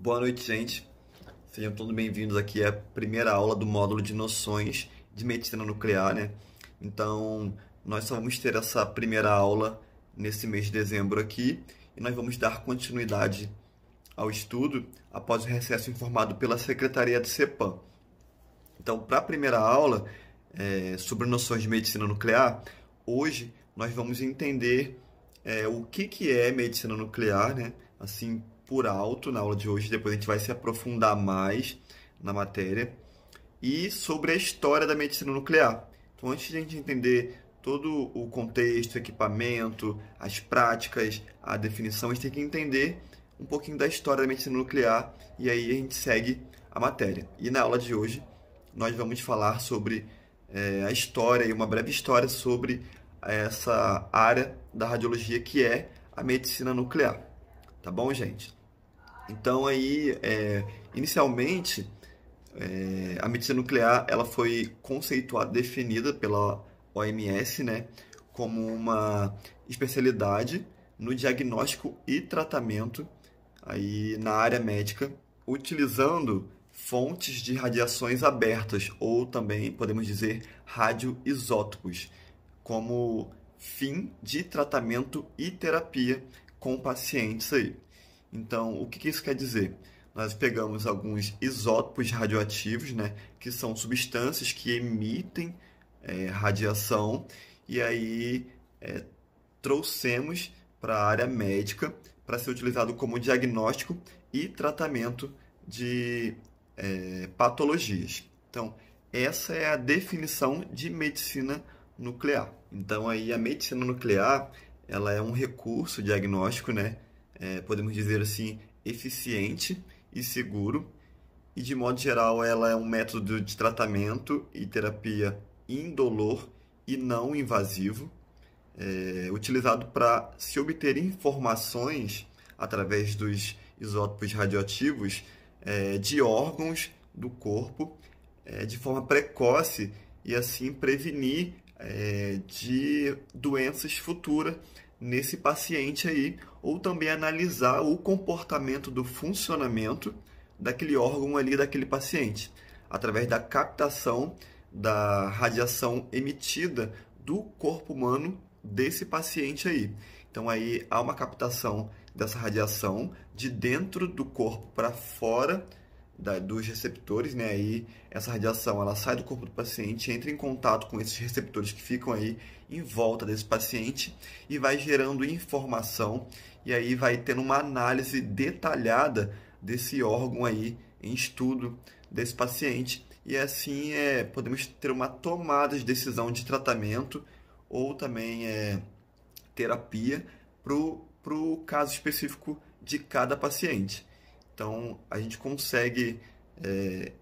Boa noite, gente. Sejam todos bem-vindos aqui à é primeira aula do módulo de noções de medicina nuclear, né? Então, nós só vamos ter essa primeira aula nesse mês de dezembro aqui e nós vamos dar continuidade ao estudo após o recesso informado pela Secretaria do CEPAM. Então, para a primeira aula é, sobre noções de medicina nuclear, hoje nós vamos entender é, o que, que é medicina nuclear, né? Assim, por alto na aula de hoje, depois a gente vai se aprofundar mais na matéria, e sobre a história da medicina nuclear. Então, antes de a gente entender todo o contexto, equipamento, as práticas, a definição, a gente tem que entender um pouquinho da história da medicina nuclear e aí a gente segue a matéria. E na aula de hoje nós vamos falar sobre é, a história e uma breve história sobre essa área da radiologia que é a medicina nuclear. Tá bom, gente? Então aí, é, inicialmente, é, a medicina nuclear ela foi conceituada, definida pela OMS, né, como uma especialidade no diagnóstico e tratamento aí na área médica, utilizando fontes de radiações abertas ou também podemos dizer radioisótopos como fim de tratamento e terapia com pacientes aí. Então, o que, isso quer dizer? Nós pegamos alguns isótopos radioativos, né, que são substâncias que emitem é, radiação, e aí é, trouxemos para a área médica para ser utilizado como diagnóstico e tratamento de é, patologias. Então, essa é a definição de medicina nuclear. Então, aí a medicina nuclear ela é um recurso diagnóstico, né, é, podemos dizer assim, eficiente e seguro. E de modo geral, ela é um método de tratamento e terapia indolor e não invasivo, é, utilizado para se obter informações através dos isótopos radioativos é, de órgãos do corpo é, de forma precoce e assim prevenir é, de doenças futuras nesse paciente aí, ou também analisar o comportamento do funcionamento daquele órgão ali daquele paciente, através da captação da radiação emitida do corpo humano desse paciente aí. Então aí há uma captação dessa radiação de dentro do corpo para fora da, dos receptores, né? Aí essa radiação ela sai do corpo do paciente, entra em contato com esses receptores que ficam aí em volta desse paciente e vai gerando informação e aí vai tendo uma análise detalhada desse órgão aí em estudo desse paciente e assim é podemos ter uma tomada de decisão de tratamento ou também é, terapia para o caso específico de cada paciente. Então, a gente consegue, é,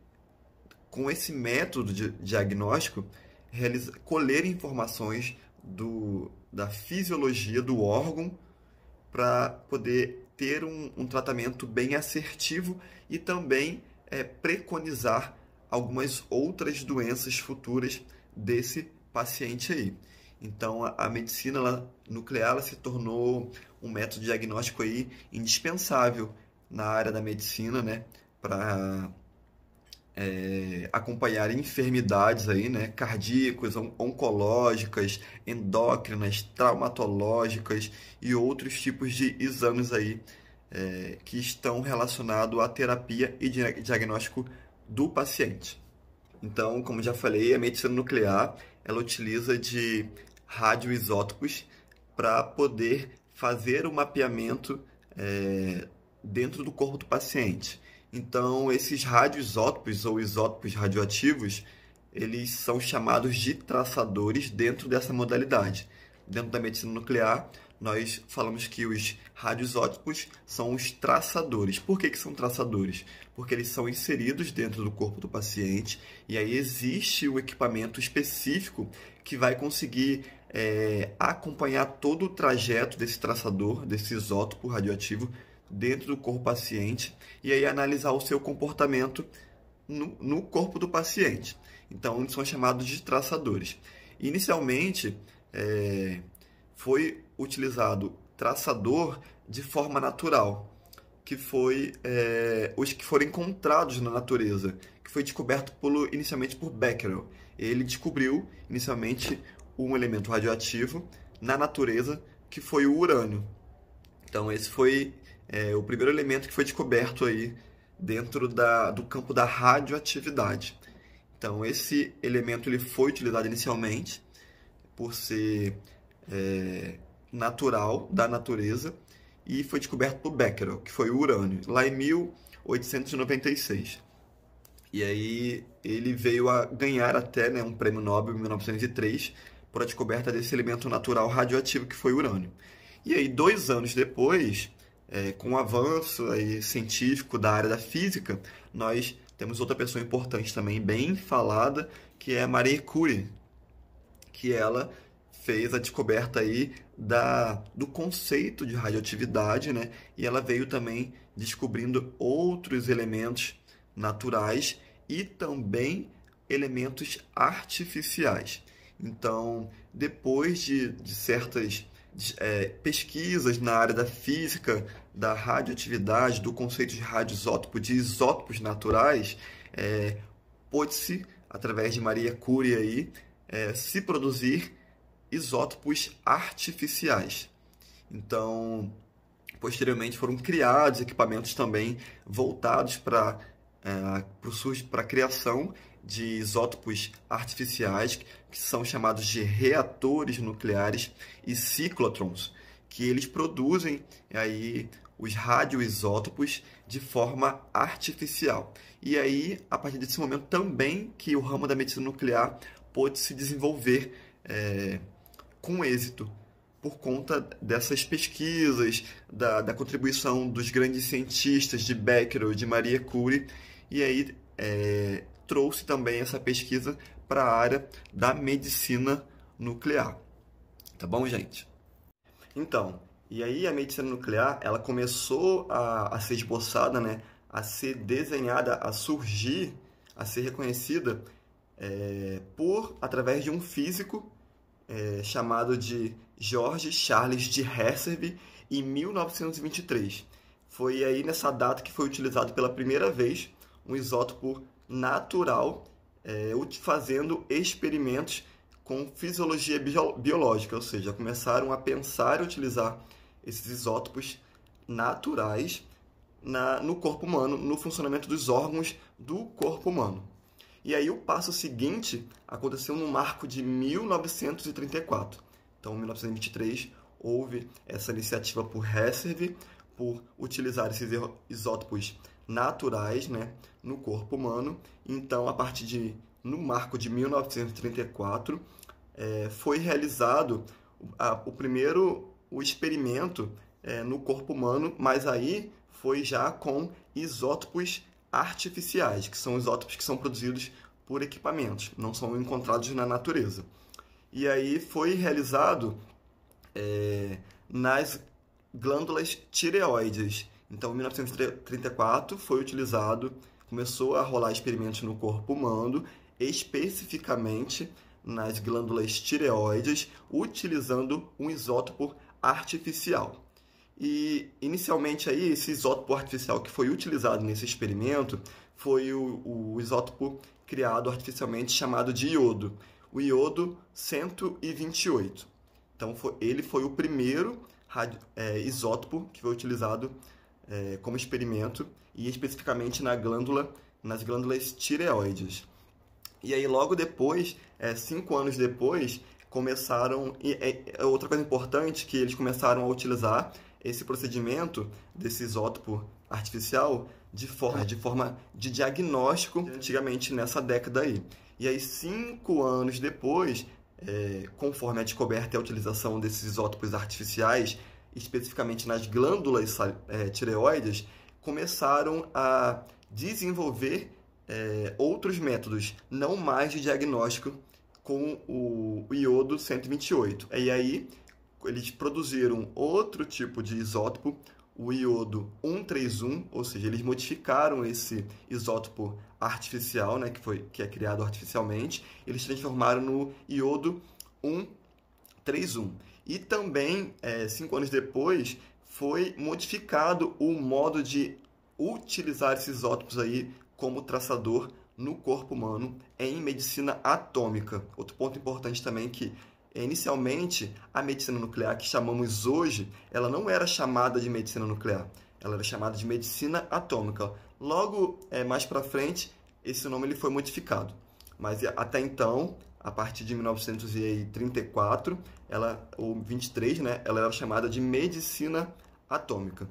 com esse método de diagnóstico, realiza, colher informações do, da fisiologia do órgão para poder ter um, um, tratamento bem assertivo e também é, preconizar algumas outras doenças futuras desse paciente aí. Então, a, a medicina ela, nuclear ela se tornou um método diagnóstico aí indispensável na área da medicina, né, para é, acompanhar enfermidades aí, né, cardíacas, on oncológicas, endócrinas, traumatológicas e outros tipos de exames aí é, que estão relacionados à terapia e diagnóstico do paciente. Então, como já falei, a medicina nuclear ela utiliza de radioisótopos para poder fazer o mapeamento é, dentro do corpo do paciente. Então, esses radioisótopos ou isótopos radioativos, eles são chamados de traçadores dentro dessa modalidade. Dentro da medicina nuclear, nós falamos que os radioisótopos são os traçadores. Por que, que são traçadores? Porque eles são inseridos dentro do corpo do paciente e aí existe o equipamento específico que vai conseguir é, acompanhar todo o trajeto desse traçador, desse isótopo radioativo, dentro do corpo paciente e aí analisar o seu comportamento no, no corpo do paciente. Então, eles são chamados de traçadores. Inicialmente, é, foi utilizado traçador de forma natural, que foi é, os que foram encontrados na natureza, que foi descoberto pelo, inicialmente por Becquerel. Ele descobriu inicialmente um elemento radioativo na natureza que foi o urânio. Então esse foi é o primeiro elemento que foi descoberto aí dentro da, do campo da radioatividade. Então, esse elemento ele foi utilizado inicialmente por ser é, natural da natureza e foi descoberto por Becquerel, que foi o urânio, lá em 1896. E aí ele veio a ganhar até né, um prêmio Nobel em 1903 por a descoberta desse elemento natural radioativo que foi o urânio. E aí, dois anos depois, é, com o avanço aí, científico da área da física, nós temos outra pessoa importante também, bem falada, que é Marie Curie, que ela fez a descoberta aí da, do conceito de radioatividade, né? E ela veio também descobrindo outros elementos naturais e também elementos artificiais. Então, depois de, de certas é, pesquisas na área da física, da radioatividade, do conceito de radioisótopo, de isótopos naturais, é, pôde-se, através de Maria Curie, aí, é, se produzir isótopos artificiais. Então, posteriormente foram criados equipamentos também voltados para é, para a criação de isótopos artificiais, que são chamados de reatores nucleares, e ciclotrons, que eles produzem aí os radioisótopos de forma artificial. E aí, a partir desse momento, também que o ramo da medicina nuclear pôde se desenvolver é, com êxito, por conta dessas pesquisas, da, da, contribuição dos grandes cientistas de Becquerel, de Marie Curie, e aí é, trouxe também essa pesquisa para a área da medicina nuclear. Tá bom, gente? Então, e aí a medicina nuclear, ela começou a, a ser esboçada, né? a ser desenhada, a surgir, a ser reconhecida é, por através de um físico é, chamado de George Charles de Herserve em 1923. Foi aí nessa data que foi utilizado pela primeira vez um isótopo natural, é, fazendo experimentos com fisiologia biológica, ou seja, começaram a pensar e utilizar esses isótopos naturais na, no corpo humano, no funcionamento dos órgãos do corpo humano. E aí o passo seguinte aconteceu no marco de 1934. Então, em 1923 houve essa iniciativa por Hesserve por utilizar esses isótopos naturais né, no corpo humano. Então, a partir de no marco de 1934, é, foi realizado a, o primeiro o experimento é, no corpo humano, mas aí foi já com isótopos artificiais, que são isótopos que são produzidos por equipamentos, não são encontrados na natureza. E aí foi realizado é, nas glândulas tireoides. Então, em 1934 foi utilizado, começou a rolar experimentos no corpo humano, especificamente nas glândulas tireoides, utilizando um isótopo artificial. E inicialmente aí esse isótopo artificial que foi utilizado nesse experimento foi o, o isótopo criado artificialmente chamado de iodo, o iodo 128. Então foi, ele foi o primeiro radio, é, isótopo que foi utilizado é, como experimento e especificamente na glândula, nas glândulas tireoides. E aí logo depois, é, cinco anos depois, começaram e é, é outra coisa importante que eles começaram a utilizar esse procedimento desse isótopo artificial de forma, tá. de forma de diagnóstico antigamente nessa década aí. E aí cinco anos depois, é, conforme a descoberta e a utilização desses isótopos artificiais especificamente nas glândulas é, tireoides, começaram a desenvolver é, outros métodos, não mais de diagnóstico com o iodo 128. E aí eles produziram outro tipo de isótopo, o iodo 131, ou seja, eles modificaram esse isótopo artificial, né, que, foi, que é criado artificialmente, eles transformaram no iodo 131. E também, é, cinco anos depois, foi modificado o modo de utilizar esses isótopos aí como traçador no corpo humano em medicina atômica. Outro ponto importante também é que inicialmente a medicina nuclear que chamamos hoje, ela não era chamada de medicina nuclear, ela era chamada de medicina atômica. Logo é, mais para frente, esse nome ele foi modificado. Mas é, até então, a partir de 1934, ela, ou 23, né, ela era chamada de medicina atômica.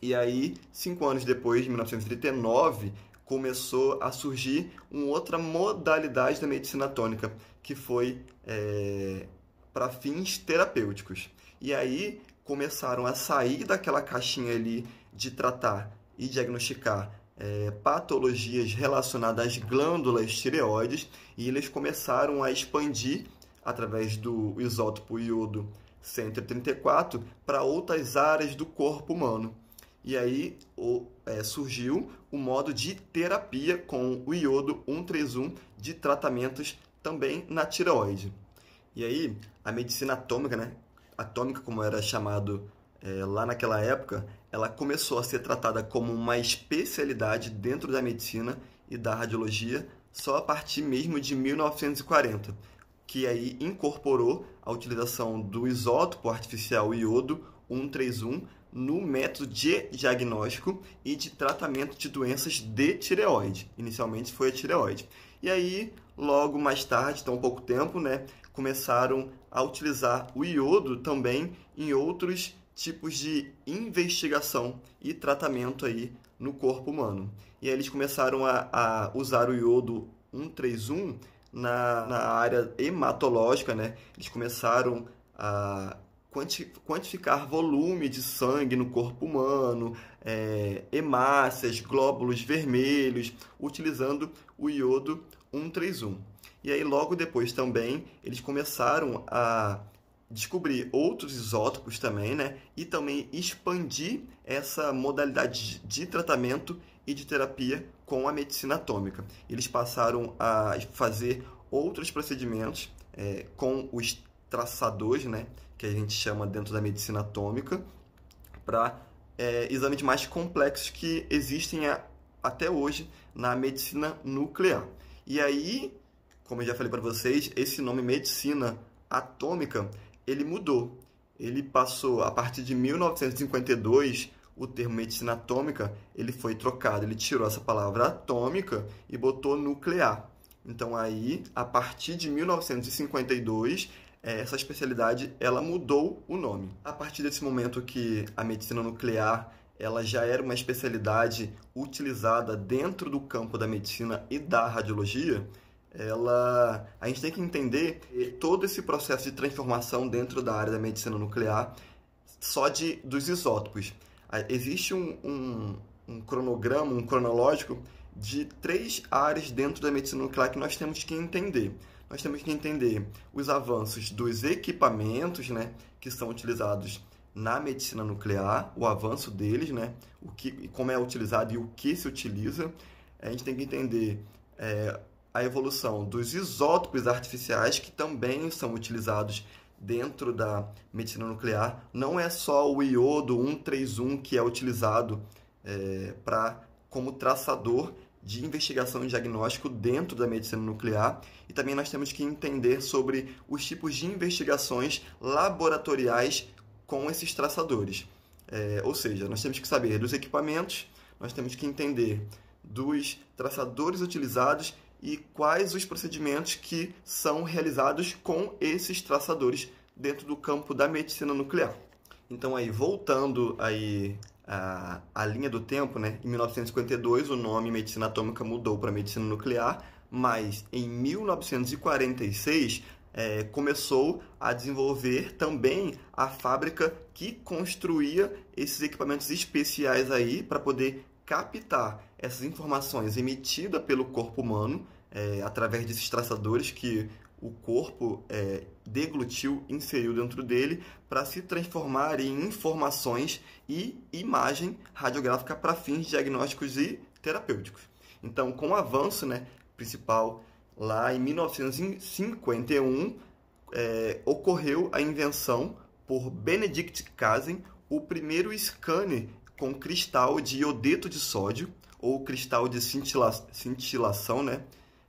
E aí, cinco anos depois, de 1939, começou a surgir uma outra modalidade da medicina atômica, que foi é, para fins terapêuticos. E aí começaram a sair daquela caixinha ali de tratar e diagnosticar é, patologias relacionadas às glândulas tireoides e eles começaram a expandir através do isótopo iodo 134 para outras áreas do corpo humano. E aí o, é, surgiu o modo de terapia com o iodo 131 de tratamentos também na tireoide. E aí a medicina atômica, né? Atômica, como era chamado é, lá naquela época, ela começou a ser tratada como uma especialidade dentro da medicina e da radiologia só a partir mesmo de 1940, que aí incorporou a utilização do isótopo artificial iodo 131 no método de diagnóstico e de tratamento de doenças de tireoide. Inicialmente foi a tireoide. E aí, logo mais tarde, então pouco tempo, né, começaram a utilizar o iodo também em outros tipos de investigação e tratamento aí no corpo humano. E aí eles começaram a, a usar o iodo 131 na, na área hematológica, né? Eles começaram a quantificar volume de sangue no corpo humano, é, hemácias, glóbulos vermelhos, utilizando o iodo 131. E aí, logo depois também, eles começaram a descobrir outros isótopos também, né? E também expandir essa modalidade de tratamento e de terapia com a medicina atômica. Eles passaram a fazer outros procedimentos é, com os traçadores, né? Que a gente chama dentro da medicina atômica, para é, exames mais complexos que existem a, até hoje na medicina nuclear. E aí, como eu já falei para vocês, esse nome medicina atômica ele mudou. Ele passou, a partir de 1952, o termo medicina atômica, ele foi trocado, ele tirou essa palavra atômica e botou nuclear. Então aí, a partir de 1952, é, essa especialidade ela mudou o nome. A partir desse momento que a medicina nuclear ela já era uma especialidade utilizada dentro do campo da medicina e da radiologia, ela a gente tem que entender todo esse processo de transformação dentro da área da medicina nuclear só de dos isótopos. Existe um, um, um cronograma, um cronológico de três áreas dentro da medicina nuclear que nós temos que entender. Nós temos que entender os avanços dos equipamentos, né, que são utilizados na medicina nuclear, o avanço deles, né, o que, como é utilizado e o que se utiliza. A gente tem que entender é, a evolução dos isótopos artificiais que também são utilizados dentro da medicina nuclear. Não é só o iodo 131 que é utilizado é, para como traçador de investigação e diagnóstico dentro da medicina nuclear e também nós temos que entender sobre os tipos de investigações laboratoriais com esses traçadores. É, ou seja, nós temos que saber dos equipamentos, nós temos que entender dos traçadores utilizados e quais os procedimentos que são realizados com esses traçadores dentro do campo da medicina nuclear. Então aí voltando aí a, a linha do tempo, né? Em 1952 o nome medicina atômica mudou para medicina nuclear, mas em 1946 é, começou a desenvolver também a fábrica que construía esses equipamentos especiais aí para poder captar essas informações emitidas pelo corpo humano é, através desses traçadores que o corpo é, deglutiu, inseriu dentro dele, para se transformar em informações e imagem radiográfica para fins diagnósticos e terapêuticos. Então, com o avanço né, principal, lá em 1951, é, ocorreu a invenção por Benedict Kazen, o primeiro scanner com cristal de iodeto de sódio ou cristal de cintila cintilação, né?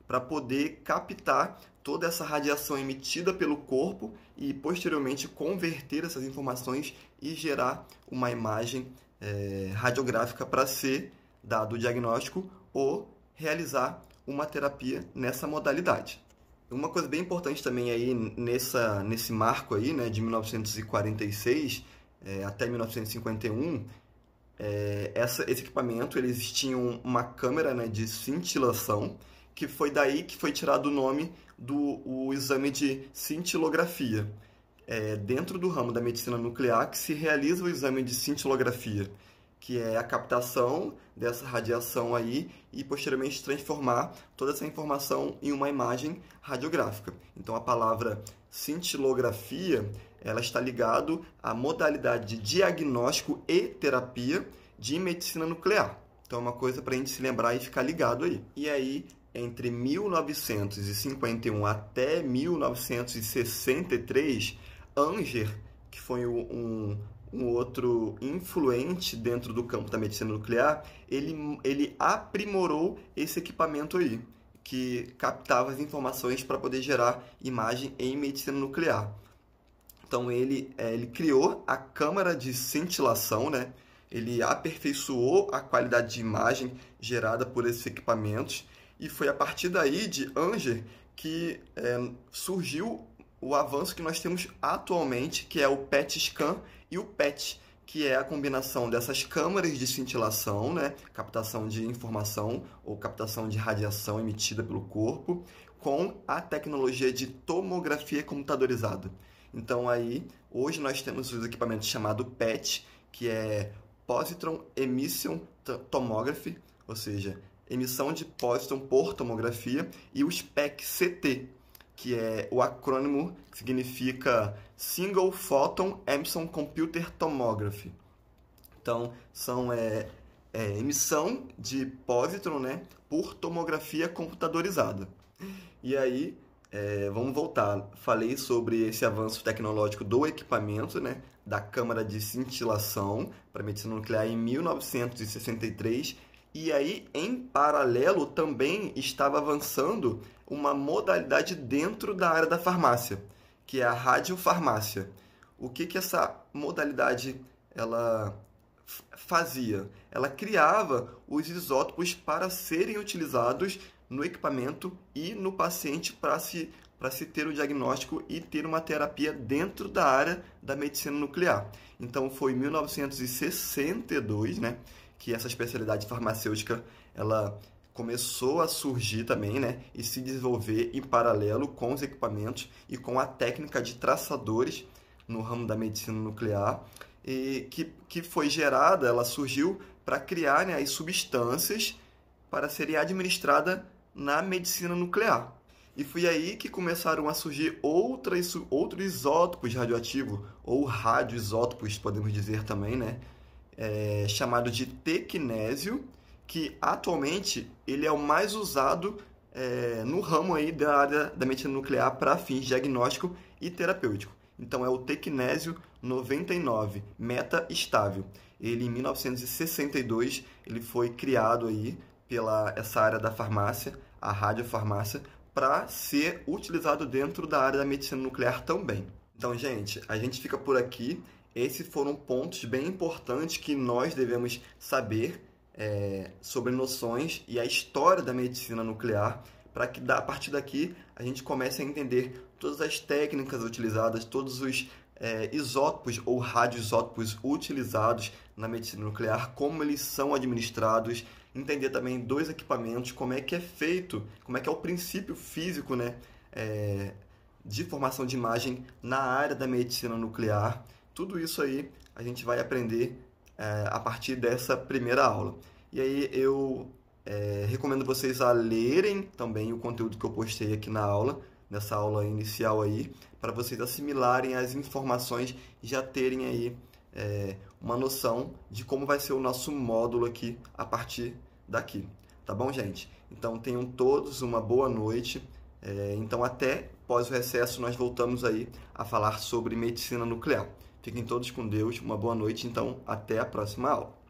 Para poder captar toda essa radiação emitida pelo corpo e posteriormente converter essas informações e gerar uma imagem é, radiográfica para ser dado o diagnóstico ou realizar uma terapia nessa modalidade. Uma coisa bem importante também aí nessa, nesse marco aí, né, de 1946 é, eh, até 1951, é, essa, esse equipamento, eles tinham uma câmera né, de cintilação, que foi daí que foi tirado o nome do o exame de cintilografia. É, dentro do ramo da medicina nuclear que se realiza o exame de cintilografia, que é a captação dessa radiação aí e posteriormente transformar toda essa informação em uma imagem radiográfica. Então a palavra cintilografia ela está ligado à modalidade de diagnóstico e terapia de medicina nuclear. Então é uma coisa para a gente se lembrar e ficar ligado aí. E aí, entre 1951 até 1963, Anger, que foi um, um outro influente dentro do campo da medicina nuclear, ele, ele aprimorou esse equipamento aí, que captava as informações para poder gerar imagem em medicina nuclear. Então ele, é, ele criou a câmara de cintilação, né? Ele aperfeiçoou a qualidade de imagem gerada por esses equipamentos e foi a partir daí de Anger que é, surgiu o avanço que nós temos atualmente, que é o PET scan e o PET, que é a combinação dessas câmaras de cintilação, né, captação de informação ou captação de radiação emitida pelo corpo, com a tecnologia de tomografia computadorizada. Então aí, hoje nós temos os equipamentos chamados PET, que é Positron Emission Tomography, ou seja, emissão de positron por tomografia, e os spec ct que é o acrônimo que significa Single Photon Emission Computer Tomography. Então, são é, é, emissão de positron né, por tomografia computadorizada. E aí, é, vamos voltar. Falei sobre esse avanço tecnológico do equipamento, né, da câmara de cintilação para medicina nuclear em 1963. E aí, em paralelo, também estava avançando uma modalidade dentro da área da farmácia, que é a radiofarmácia. O que, que essa modalidade ela fazia? Ela criava os isótopos para serem utilizados no equipamento e no paciente para se, se ter o diagnóstico e ter uma terapia dentro da área da medicina nuclear. Então foi em 1962 né, que essa especialidade farmacêutica ela começou a surgir também né, e se desenvolver em paralelo com os equipamentos e com a técnica de traçadores no ramo da medicina nuclear e que, que foi gerada, ela surgiu para criar né, as substâncias para serem administradas na medicina nuclear. E foi aí que começaram a surgir outras, outros isótopos radioativos, ou radioisótopos, podemos dizer também, né? É, chamado de tecnésio, que atualmente ele é o mais usado é, no ramo aí da área da medicina nuclear para fins diagnóstico e terapêutico. Então é o tecnésio 99, meta estável. Ele em 1962 ele foi criado aí pela essa área da farmácia, a radiofarmácia, para ser utilizado dentro da área da medicina nuclear também. Então, gente, a gente fica por aqui. Esses foram pontos bem importantes que nós devemos saber é, sobre noções e a história da medicina nuclear, para que a partir daqui a gente comece a entender todas as técnicas utilizadas, todos os é, isótopos ou radioisótopos utilizados na medicina nuclear, como eles são administrados, entender também dois equipamentos, como é que é feito, como é que é o princípio físico, né? É, de formação de imagem na área da medicina nuclear. Tudo isso aí a gente vai aprender é, a partir dessa primeira aula. E aí eu é, recomendo vocês a lerem também o conteúdo que eu postei aqui na aula, nessa aula inicial aí, para vocês assimilarem as informações e já terem aí é, uma noção de como vai ser o nosso módulo aqui a partir daqui. Tá bom, gente? Então tenham todos uma boa noite. É, então até pós o recesso nós voltamos aí a falar sobre medicina nuclear. Fiquem todos com Deus, uma boa noite, então até a próxima aula.